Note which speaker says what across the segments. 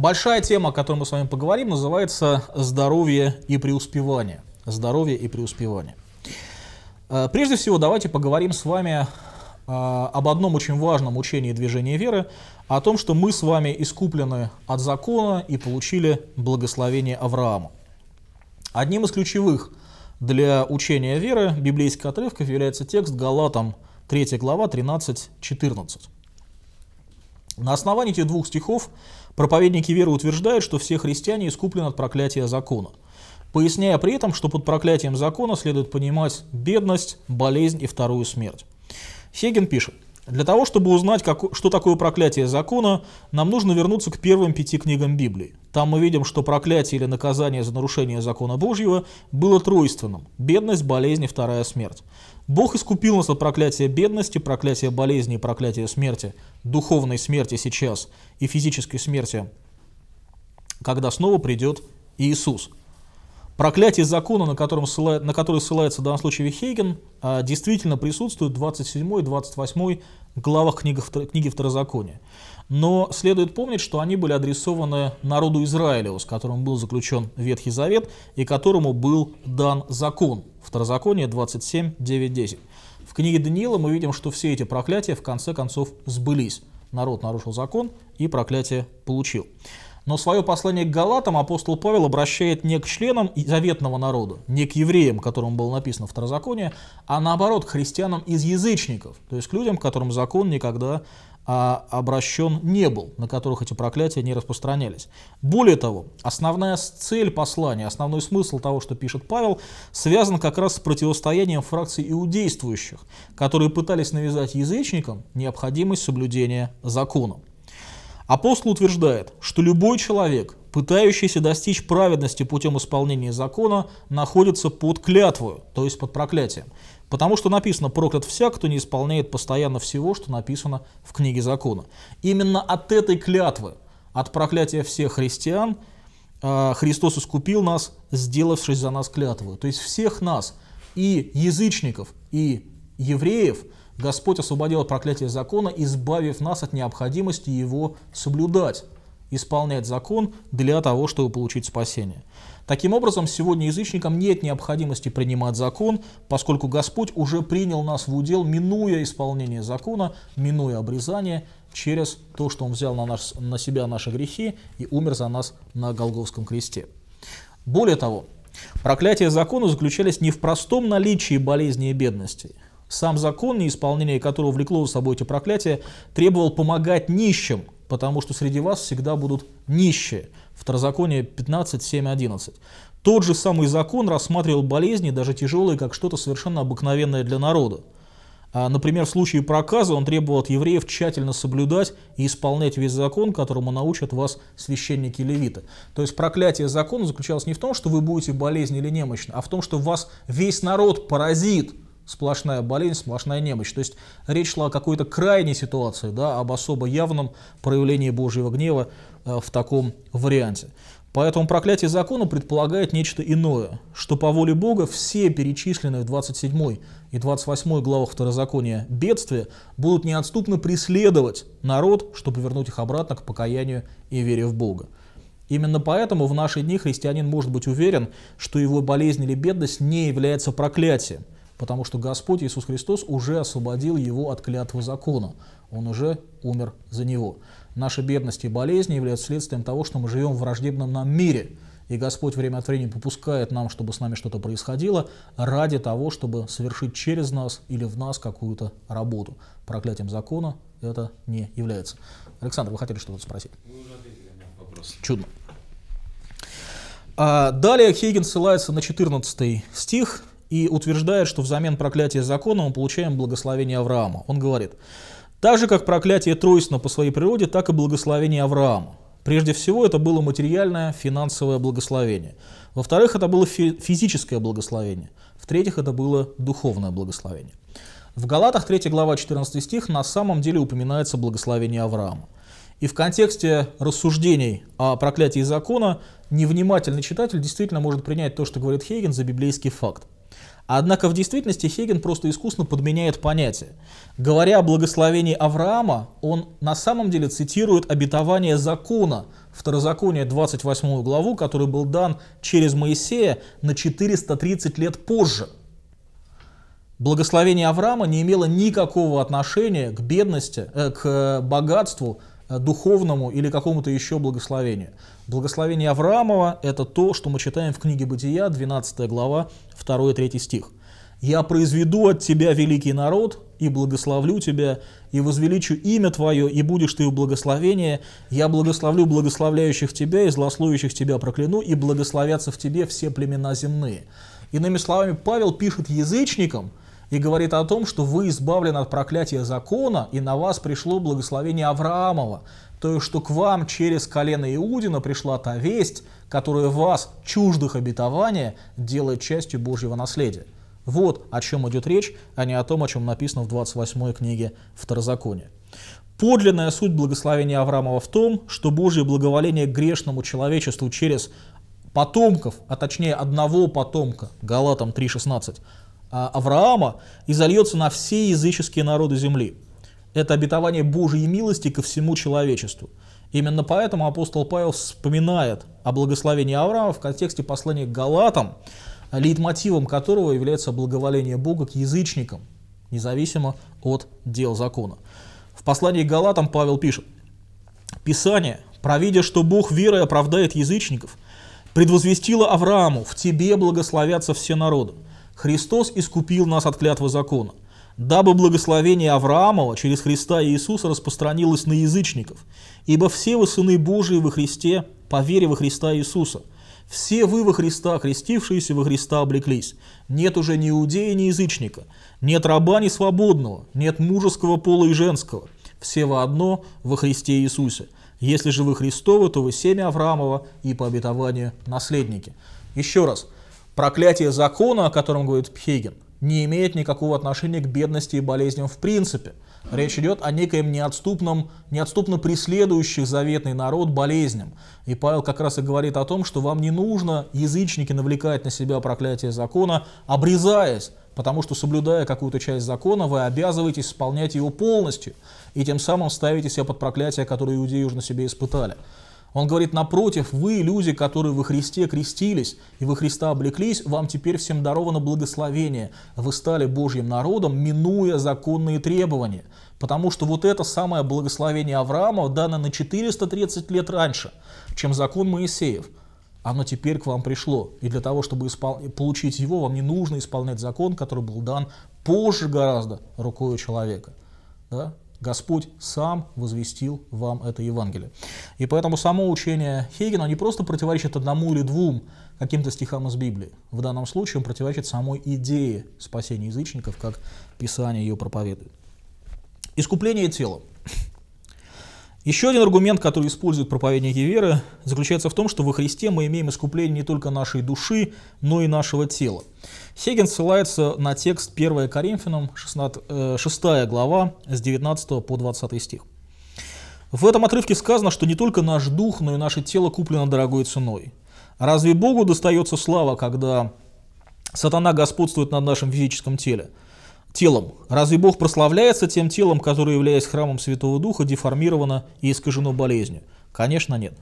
Speaker 1: Большая тема, о которой мы с вами поговорим, называется «Здоровье и преуспевание». Здоровье и преуспевание. Э, прежде всего, давайте поговорим с вами э, об одном очень важном учении движения веры, о том, что мы с вами искуплены от закона и получили благословение Авраама. Одним из ключевых для учения веры библейских отрывков является текст Галатам 3 глава 13-14. На основании этих двух стихов проповедники веры утверждают, что все христиане искуплены от проклятия закона, поясняя при этом, что под проклятием закона следует понимать бедность, болезнь и вторую смерть. Хеген пишет, для того, чтобы узнать, как, что такое проклятие закона, нам нужно вернуться к первым пяти книгам Библии. Там мы видим, что проклятие или наказание за нарушение закона Божьего было тройственным – бедность, болезнь и вторая смерть. Бог искупил нас от проклятия бедности, проклятия болезни и проклятия смерти, духовной смерти сейчас и физической смерти, когда снова придет Иисус. Проклятие закона, на, котором ссыла... на который ссылается в данном случае Вихейген, а, действительно присутствует в 27 и 28 главах книги, книги Второзакония. Но следует помнить, что они были адресованы народу Израилеву, с которым был заключен Ветхий Завет и которому был дан закон. Второзаконие 27, 9, 10. В книге Даниила мы видим, что все эти проклятия в конце концов сбылись. Народ нарушил закон и проклятие получил. Но свое послание к Галатам апостол Павел обращает не к членам заветного народа, не к евреям, которым было написано в Второзаконие, а наоборот, к христианам из язычников, то есть к людям, к которым закон никогда а, обращен не был, на которых эти проклятия не распространялись. Более того, основная цель послания, основной смысл того, что пишет Павел, связан как раз с противостоянием фракций иудействующих, которые пытались навязать язычникам необходимость соблюдения закона. Апостол утверждает, что любой человек, пытающийся достичь праведности путем исполнения закона, находится под клятвою, то есть под проклятием. Потому что написано «проклят вся, кто не исполняет постоянно всего, что написано в книге закона». Именно от этой клятвы, от проклятия всех христиан, э, Христос искупил нас, сделавшись за нас клятву. То есть всех нас, и язычников, и евреев – Господь освободил от проклятия закона, избавив нас от необходимости его соблюдать, исполнять закон для того, чтобы получить спасение. Таким образом, сегодня язычникам нет необходимости принимать закон, поскольку Господь уже принял нас в удел, минуя исполнение закона, минуя обрезание, через то, что Он взял на, наш, на себя наши грехи и умер за нас на Голговском кресте. Более того, проклятия закона заключались не в простом наличии болезни и бедности – сам закон, неисполнение которого влекло за собой эти проклятия, требовал помогать нищим, потому что среди вас всегда будут нищие. Второзаконие 15, 7, Тот же самый закон рассматривал болезни, даже тяжелые, как что-то совершенно обыкновенное для народа. А, например, в случае проказа он требовал от евреев тщательно соблюдать и исполнять весь закон, которому научат вас священники левиты. То есть проклятие закона заключалось не в том, что вы будете болезни или немощны, а в том, что вас весь народ паразит – сплошная болезнь, сплошная немощь. То есть речь шла о какой-то крайней ситуации, да, об особо явном проявлении Божьего гнева э, в таком варианте. Поэтому проклятие закона предполагает нечто иное, что по воле Бога все перечисленные в 27 и 28 главах Второзакония бедствия будут неотступно преследовать народ, чтобы вернуть их обратно к покаянию и вере в Бога. Именно поэтому в наши дни христианин может быть уверен, что его болезнь или бедность не является проклятием – потому что Господь Иисус Христос уже освободил его от клятвы закона. Он уже умер за него. Наши бедности и болезни являются следствием того, что мы живем в враждебном нам мире, и Господь время от времени попускает нам, чтобы с нами что-то происходило, ради того, чтобы совершить через нас или в нас какую-то работу. Проклятием закона это не является. Александр, вы хотели что-то спросить? Вы уже ответили на вопрос. Чудно. А далее Хейген ссылается на 14 стих и утверждает, что взамен проклятия закона мы получаем благословение Авраама. Он говорит, так же как проклятие тройственно по своей природе, так и благословение Авраама. Прежде всего, это было материальное, финансовое благословение. Во-вторых, это было физическое благословение. В-третьих, это было духовное благословение. В Галатах 3 глава 14 стих на самом деле упоминается благословение Авраама. И в контексте рассуждений о проклятии закона невнимательный читатель действительно может принять то, что говорит Хейген, за библейский факт. Однако в действительности Хеген просто искусно подменяет понятие. Говоря о благословении Авраама, он на самом деле цитирует обетование закона, второзаконие 28 главу, который был дан через Моисея на 430 лет позже. Благословение Авраама не имело никакого отношения к бедности, э, к э, богатству Э, духовному или какому-то еще благословению. Благословение Авраамова – это то, что мы читаем в книге Бытия, 12 глава, 2-3 стих. «Я произведу от тебя великий народ, и благословлю тебя, и возвеличу имя твое, и будешь ты в благословение. Я благословлю благословляющих тебя, и злословящих тебя прокляну, и благословятся в тебе все племена земные». Иными словами, Павел пишет язычникам, и говорит о том, что вы избавлены от проклятия закона, и на вас пришло благословение Авраамова, то есть что к вам через колено Иудина пришла та весть, которая вас, чуждых обетования, делает частью Божьего наследия. Вот о чем идет речь, а не о том, о чем написано в 28 книге Второзакония. Подлинная суть благословения Авраамова в том, что Божье благоволение к грешному человечеству через потомков, а точнее одного потомка, Галатам 3.16, а, Авраама и зальется на все языческие народы земли. Это обетование Божьей милости ко всему человечеству. Именно поэтому апостол Павел вспоминает о благословении Авраама в контексте послания к Галатам, лейтмотивом которого является благоволение Бога к язычникам, независимо от дел закона. В послании к Галатам Павел пишет, «Писание, провидя, что Бог верой оправдает язычников, предвозвестило Аврааму, в тебе благословятся все народы». Христос искупил нас от клятвы закона, дабы благословение Авраамова через Христа Иисуса распространилось на язычников, ибо все вы сыны Божии во Христе, по вере во Христа Иисуса. Все вы во Христа, крестившиеся во Христа, облеклись. Нет уже ни иудея, ни язычника, нет раба, ни свободного, нет мужеского пола и женского. Все во одно во Христе Иисусе. Если же вы Христовы, то вы семя Авраамова и по обетованию наследники. Еще раз – Проклятие закона, о котором говорит Пхегин, не имеет никакого отношения к бедности и болезням в принципе. Речь идет о некоем неотступном, неотступно преследующих заветный народ болезням. И Павел как раз и говорит о том, что вам не нужно, язычники, навлекать на себя проклятие закона, обрезаясь, потому что, соблюдая какую-то часть закона, вы обязываетесь исполнять его полностью, и тем самым ставите себя под проклятие, которое иудеи уже на себе испытали. Он говорит, напротив, вы, люди, которые во Христе крестились и во Христа облеклись, вам теперь всем даровано благословение. Вы стали Божьим народом, минуя законные требования. Потому что вот это самое благословение Авраама дано на 430 лет раньше, чем закон Моисеев. Оно теперь к вам пришло. И для того, чтобы испол... получить его, вам не нужно исполнять закон, который был дан позже гораздо рукой человека. Да? Господь сам возвестил вам это Евангелие. И поэтому само учение Хейгена не просто противоречит одному или двум каким-то стихам из Библии. В данном случае он противоречит самой идее спасения язычников, как Писание ее проповедует. Искупление тела. Еще один аргумент, который используют проповедники веры, заключается в том, что во Христе мы имеем искупление не только нашей души, но и нашего тела. Хеген ссылается на текст 1 Коринфянам, 16, 6 э, глава, с 19 по 20 стих. В этом отрывке сказано, что не только наш дух, но и наше тело куплено дорогой ценой. Разве Богу достается слава, когда сатана господствует над нашим физическим телом? телом. Разве Бог прославляется тем телом, которое, являясь храмом Святого Духа, деформировано и искажено болезнью? Конечно, нет.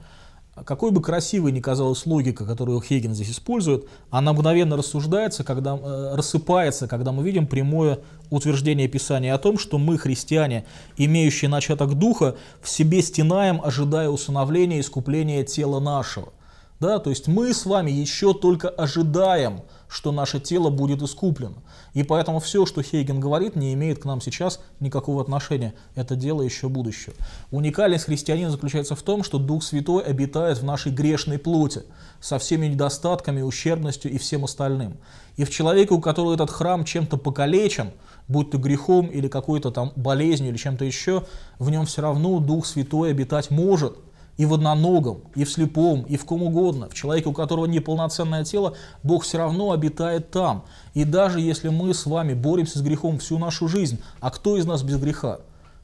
Speaker 1: А какой бы красивой ни казалась логика, которую Хейген здесь использует, она мгновенно рассуждается, когда, э, рассыпается, когда мы видим прямое утверждение Писания о том, что мы, христиане, имеющие начаток Духа, в себе стенаем, ожидая усыновления и искупления тела нашего. Да, то есть мы с вами еще только ожидаем, что наше тело будет искуплено. И поэтому все, что Хейген говорит, не имеет к нам сейчас никакого отношения. Это дело еще будущего. Уникальность христианина заключается в том, что Дух Святой обитает в нашей грешной плоти со всеми недостатками, ущербностью и всем остальным. И в человеке, у которого этот храм чем-то покалечен, будь то грехом или какой-то там болезнью или чем-то еще, в нем все равно Дух Святой обитать может – и в одноногом, и в слепом, и в ком угодно, в человеке, у которого неполноценное тело, Бог все равно обитает там. И даже если мы с вами боремся с грехом всю нашу жизнь, а кто из нас без греха?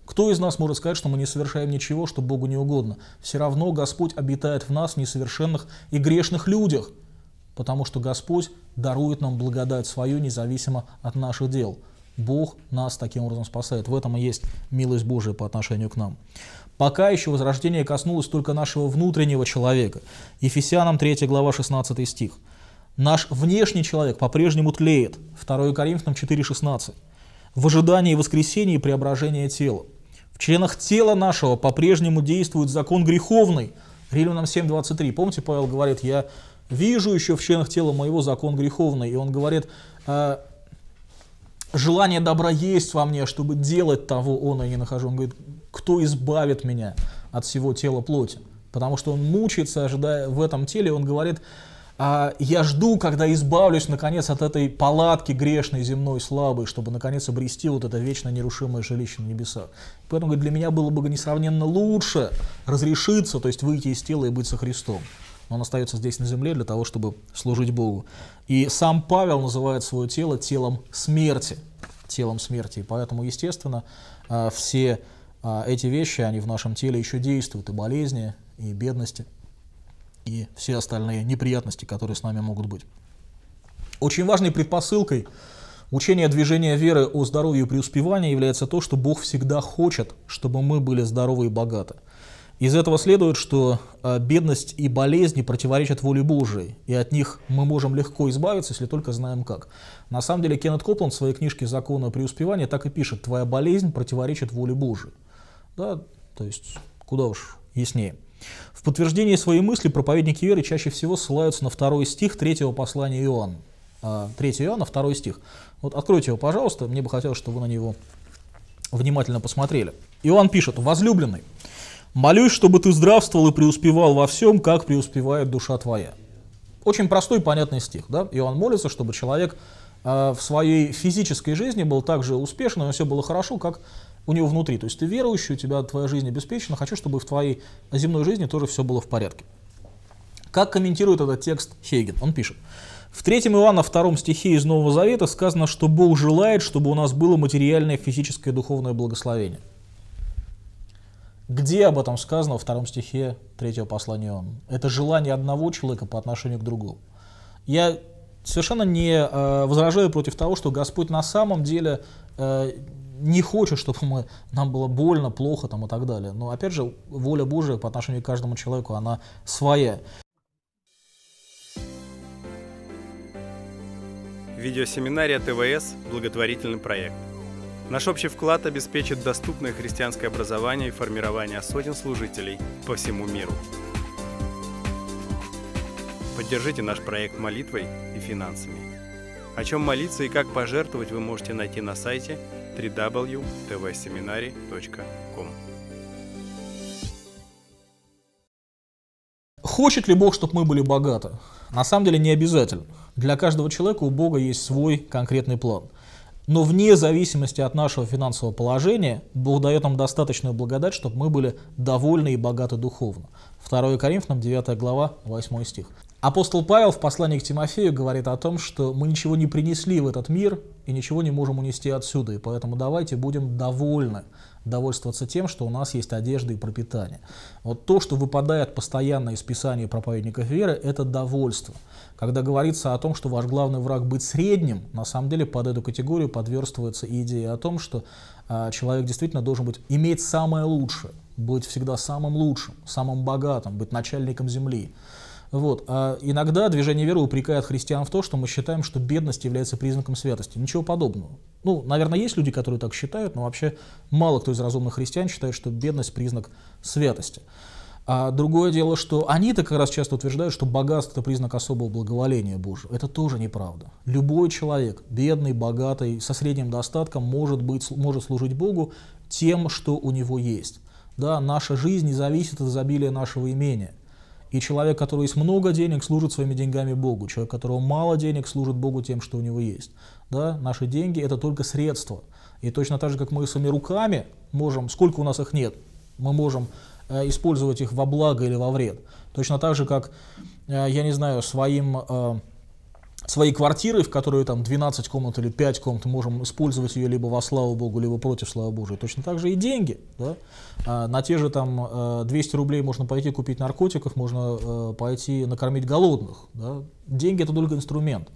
Speaker 1: Кто из нас может сказать, что мы не совершаем ничего, что Богу не угодно? Все равно Господь обитает в нас, в несовершенных и грешных людях, потому что Господь дарует нам благодать свою, независимо от наших дел. Бог нас таким образом спасает. В этом и есть милость Божия по отношению к нам. Пока еще возрождение коснулось только нашего внутреннего человека. Ефесянам 3 глава 16 стих. Наш внешний человек по-прежнему тлеет. 2 Коринфянам 4,16. В ожидании воскресения и преображения тела. В членах тела нашего по-прежнему действует закон греховный. Римлянам 7,23. Помните, Павел говорит, я вижу еще в членах тела моего закон греховный. И он говорит, «Э, желание добра есть во мне, чтобы делать того он и а не нахожу. Он говорит, кто избавит меня от всего тела плоти? Потому что он мучается, ожидая в этом теле, он говорит, «А я жду, когда избавлюсь, наконец, от этой палатки грешной, земной, слабой, чтобы, наконец, обрести вот это вечно нерушимое жилище на небесах. Поэтому, говорит, для меня было бы несравненно лучше разрешиться, то есть выйти из тела и быть со Христом. Он остается здесь на земле для того, чтобы служить Богу. И сам Павел называет свое тело телом смерти. Телом смерти. И поэтому, естественно, а, все а, эти вещи, они в нашем теле еще действуют. И болезни, и бедности, и все остальные неприятности, которые с нами могут быть. Очень важной предпосылкой учения движения веры о здоровье и преуспевании является то, что Бог всегда хочет, чтобы мы были здоровы и богаты – из этого следует, что э, бедность и болезни противоречат воле Божией, и от них мы можем легко избавиться, если только знаем как. На самом деле Кеннет Копланд в своей книжке «Закон о преуспевании» так и пишет «Твоя болезнь противоречит воле Божией». Да, то есть куда уж яснее. В подтверждение своей мысли проповедники веры чаще всего ссылаются на второй стих третьего послания Иоанна. 3 а, Иоанна, второй стих. Вот откройте его, пожалуйста, мне бы хотелось, чтобы вы на него внимательно посмотрели. Иоанн пишет, «Возлюбленный, Молюсь, чтобы ты здравствовал и преуспевал во всем, как преуспевает душа твоя. Очень простой и понятный стих. Да? И он молится, чтобы человек э, в своей физической жизни был так же успешен, и все было хорошо, как у него внутри. То есть ты верующий, у тебя твоя жизнь обеспечена, хочу, чтобы в твоей земной жизни тоже все было в порядке. Как комментирует этот текст Хейген? Он пишет. В 3 Иоанна 2 стихе из Нового Завета сказано, что Бог желает, чтобы у нас было материальное, физическое духовное благословение. Где об этом сказано во втором стихе третьего послания он? Это желание одного человека по отношению к другому. Я совершенно не э, возражаю против того, что Господь на самом деле э, не хочет, чтобы мы, нам было больно, плохо там, и так далее. Но опять же, воля Божия по отношению к каждому человеку, она своя. Видеосеминария ТВС – благотворительный проект – Наш общий вклад обеспечит доступное христианское образование и формирование сотен служителей по всему миру. Поддержите наш проект молитвой и финансами. О чем молиться и как пожертвовать вы можете найти на сайте www.tvseminary.com Хочет ли Бог, чтобы мы были богаты? На самом деле не обязательно. Для каждого человека у Бога есть свой конкретный план – но вне зависимости от нашего финансового положения, Бог дает нам достаточную благодать, чтобы мы были довольны и богаты духовно. 2 Коринфянам 9 глава 8 стих. Апостол Павел в послании к Тимофею говорит о том, что мы ничего не принесли в этот мир и ничего не можем унести отсюда, и поэтому давайте будем довольны, довольствоваться тем, что у нас есть одежда и пропитание. Вот то, что выпадает постоянно из Писания проповедников веры, это довольство. Когда говорится о том, что ваш главный враг быть средним, на самом деле под эту категорию подверстывается и идея о том, что э, человек действительно должен быть, иметь самое лучшее, быть всегда самым лучшим, самым богатым, быть начальником земли. Вот. А иногда движение веры упрекает христиан в то, что мы считаем, что бедность является признаком святости. Ничего подобного. Ну, наверное, есть люди, которые так считают, но вообще мало кто из разумных христиан считает, что бедность признак святости. А другое дело, что они-то как раз часто утверждают, что богатство – это признак особого благоволения Божьего. Это тоже неправда. Любой человек, бедный, богатый, со средним достатком, может, быть, может служить Богу тем, что у него есть. Да, наша жизнь не зависит от изобилия нашего имения – и человек, у которого есть много денег, служит своими деньгами Богу. Человек, у которого мало денег, служит Богу тем, что у него есть. Да? Наши деньги – это только средства. И точно так же, как мы своими руками можем, сколько у нас их нет, мы можем э, использовать их во благо или во вред. Точно так же, как, э, я не знаю, своим э, свои квартиры, в которые там 12 комнат или 5 комнат, можем использовать ее либо во славу Богу, либо против славы Божьей. Точно так же и деньги. Да? А, на те же там 200 э, рублей можно пойти купить наркотиков, можно э, пойти накормить голодных. Да? Деньги это только инструмент.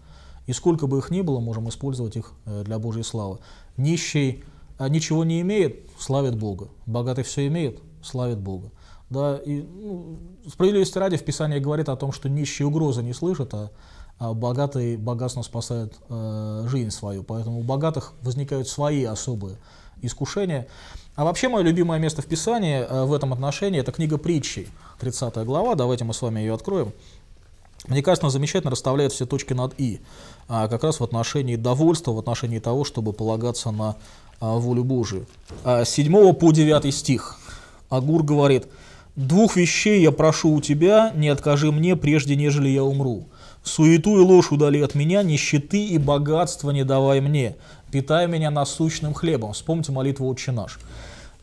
Speaker 1: И сколько бы их ни было, можем использовать их э, для Божьей славы. Нищий ничего не имеет, славит Бога. Богатый все имеет, славит Бога. Да, и ну, справедливости ради в Писании говорит о том, что нищие угрозы не слышат, а а богатые богатством спасают э, жизнь свою. Поэтому у богатых возникают свои особые искушения. А вообще мое любимое место в Писании э, в этом отношении – это книга притчей, 30 глава. Давайте мы с вами ее откроем. Мне кажется, она замечательно расставляет все точки над «и», а как раз в отношении довольства, в отношении того, чтобы полагаться на а, волю Божию. А, 7 по 9 стих. Агур говорит, «Двух вещей я прошу у тебя, не откажи мне, прежде нежели я умру» Суету и ложь удали от меня, нищеты и богатства не давай мне, питай меня насущным хлебом. Вспомните молитву «Отче наш».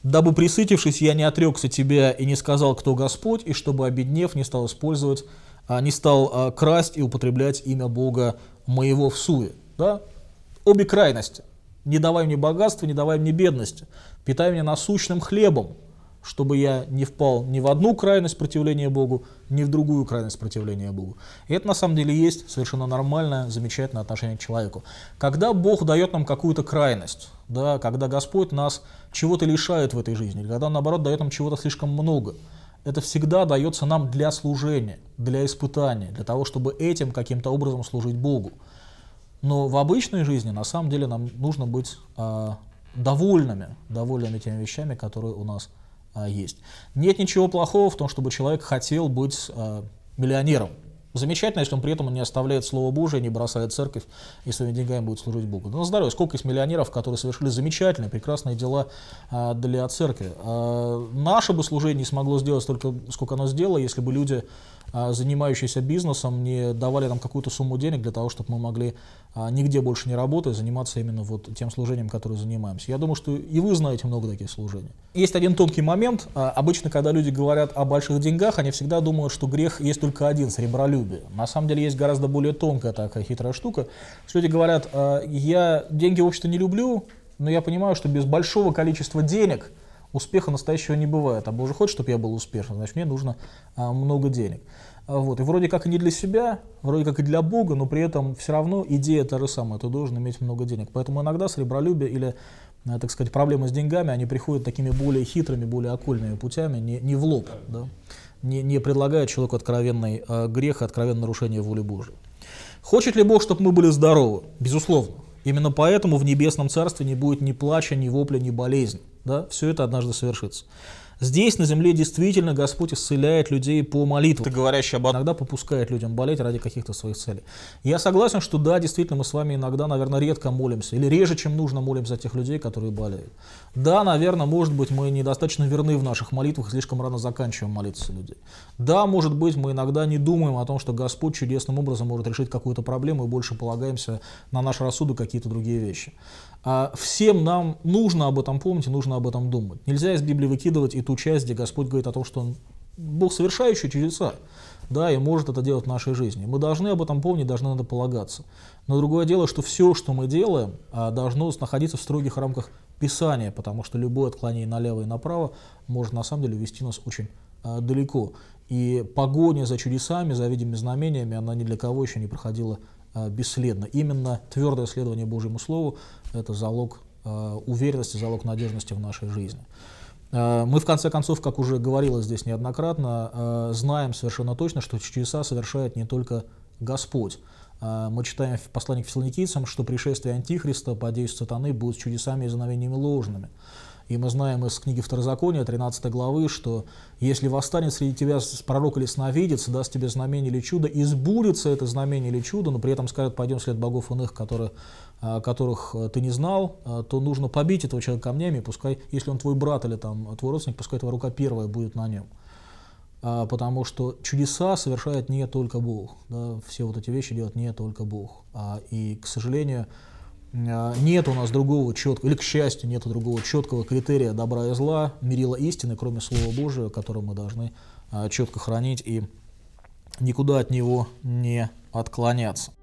Speaker 1: Дабы присытившись, я не отрекся тебя и не сказал, кто Господь, и чтобы, обеднев, не стал использовать, а, не стал а, красть и употреблять имя Бога моего в суе. Да? Обе крайности. Не давай мне богатства, не давай мне бедности. Питай меня насущным хлебом, чтобы я не впал ни в одну крайность противления Богу, ни в другую крайность противления Богу. И это на самом деле есть совершенно нормальное, замечательное отношение к человеку. Когда Бог дает нам какую-то крайность, да, когда Господь нас чего-то лишает в этой жизни, когда Он, наоборот, дает нам чего-то слишком много, это всегда дается нам для служения, для испытания, для того, чтобы этим каким-то образом служить Богу. Но в обычной жизни на самом деле нам нужно быть э, довольными, довольными теми вещами, которые у нас есть а, есть. Нет ничего плохого в том, чтобы человек хотел быть а, миллионером. Замечательно, если он при этом не оставляет слово Божие, не бросает церковь и своими деньгами будет служить Богу. Но ну, на здоровье. Сколько есть миллионеров, которые совершили замечательные, прекрасные дела а, для церкви. Наше бы служение не смогло сделать столько, сколько оно сделало, если бы люди, занимающиеся бизнесом, не давали нам какую-то сумму денег для того, чтобы мы могли а, нигде больше не работая, заниматься именно вот тем служением, которое занимаемся. Я думаю, что и вы знаете много таких служений. Есть один тонкий момент. А, обычно, когда люди говорят о больших деньгах, они всегда думают, что грех есть только один – сребролюбие. На самом деле есть гораздо более тонкая такая хитрая штука. Люди говорят, а, я деньги, в общем-то, не люблю, но я понимаю, что без большого количества денег – успеха настоящего не бывает. А Боже хочет, чтобы я был успешным, значит, мне нужно а, много денег. А, вот. И вроде как и не для себя, вроде как и для Бога, но при этом все равно идея та же самая, ты должен иметь много денег. Поэтому иногда сребролюбие или, а, так сказать, проблемы с деньгами, они приходят такими более хитрыми, более окольными путями, не, не в лоб, да? не, не предлагая человеку откровенный э, грех откровенное нарушение воли Божьей. Хочет ли Бог, чтобы мы были здоровы? Безусловно. Именно поэтому в небесном царстве не будет ни плача, ни вопля, ни болезнь. Да? Все это однажды совершится. Здесь, на земле, действительно Господь исцеляет людей по молитвам. Ты говорящий об Иногда попускает людям болеть ради каких-то своих целей. Я согласен, что да, действительно, мы с вами иногда, наверное, редко молимся, или реже, чем нужно, молимся за тех людей, которые болеют. Да, наверное, может быть, мы недостаточно верны в наших молитвах, слишком рано заканчиваем молиться людей. Да, может быть, мы иногда не думаем о том, что Господь чудесным образом может решить какую-то проблему и больше полагаемся на наш рассудок какие-то другие вещи. А всем нам нужно об этом помнить и нужно об этом думать. Нельзя из Библии выкидывать и ту часть, где Господь говорит о том, что Он Бог совершающий чудеса, да, и может это делать в нашей жизни. Мы должны об этом помнить, должны надо полагаться. Но другое дело, что все, что мы делаем, а, должно находиться в строгих рамках Писания, потому что любое отклонение налево и направо может на самом деле вести нас очень а, далеко. И погоня за чудесами, за видимыми знамениями, она ни для кого еще не проходила а, бесследно. Именно твердое следование Божьему Слову – это залог а, уверенности, залог надежности в нашей жизни. А, мы, в конце концов, как уже говорилось здесь неоднократно, знаем совершенно точно, что чудеса совершает не только Господь. Мы читаем в послании к фессалоникийцам, что пришествие Антихриста по действию сатаны будут чудесами и знамениями ложными. И мы знаем из книги Второзакония, 13 главы, что «если восстанет среди тебя пророк или сновидец, даст тебе знамение или чудо, избурится это знамение или чудо, но при этом скажет, пойдем след богов иных, которые, а, которых э, ты не знал, а, то нужно побить этого человека камнями, пускай, если он твой брат или там, твой родственник, пускай твоя рука первая будет на нем» а, потому что чудеса совершает не только Бог. Да, все вот эти вещи делает не только Бог. и, к сожалению, а, нет у нас другого четкого, или, к счастью, нет другого четкого критерия добра и зла, мерила истины, кроме Слова Божия, которое мы должны а, четко хранить и никуда от него не отклоняться.